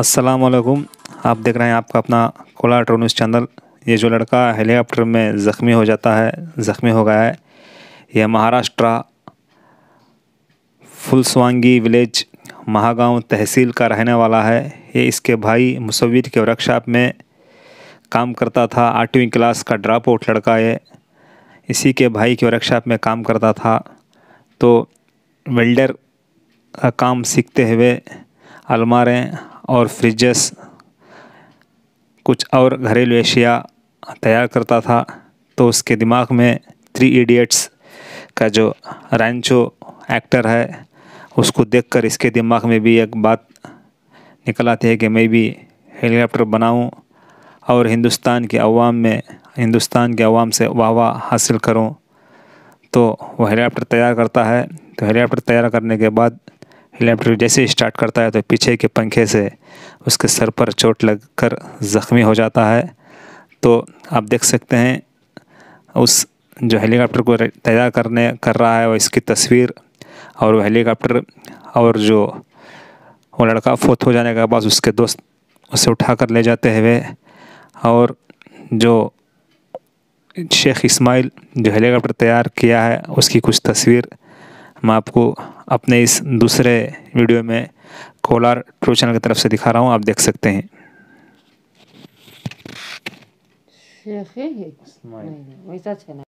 वालेकुम आप देख रहे हैं आपका अपना कोला न्यूज़ चैनल ये जो लड़का हेलीकॉप्टर में ज़ख्मी हो जाता है ज़ख्मी हो गया है यह महाराष्ट्र फुलस्वांगी विलेज महागांव तहसील का रहने वाला है ये इसके भाई मुसविर के वर्कशॉप में काम करता था आठवीं क्लास का ड्रॉप आउट लड़का ये इसी के भाई के वर्कशॉप में काम करता था तो वेल्डर का काम सीखते हुए अलमारें और फ्रिजस कुछ और घरेलू एशिया तैयार करता था तो उसके दिमाग में थ्री इडियट्स का जो रैंचो एक्टर है उसको देखकर इसके दिमाग में भी एक बात निकल आती है कि मैं भी हेलीकॉप्टर बनाऊं और हिंदुस्तान के अवाम में हिंदुस्तान के अवाम से वाह वाह हासिल करूं तो वो हेलीकॉप्टर तैयार करता है तो हेलीकॉप्टर तैयार करने के बाद हेलीकॉप्टर जैसे स्टार्ट करता है तो पीछे के पंखे से उसके सर पर चोट लग कर ज़ख्मी हो जाता है तो आप देख सकते हैं उस जो हेलीकॉप्टर को तैयार करने कर रहा है वो इसकी तस्वीर और वो हेलीकॉप्टर और जो वो लड़का फोत हो जाने के बाद उसके दोस्त उसे उठा कर ले जाते हुए और जो शेख इस्माइल जो हेलीकॉप्टर तैयार किया है उसकी कुछ तस्वीर मैं आपको अपने इस दूसरे वीडियो में कोलार ट्रू चैनल की तरफ से दिखा रहा हूँ आप देख सकते हैं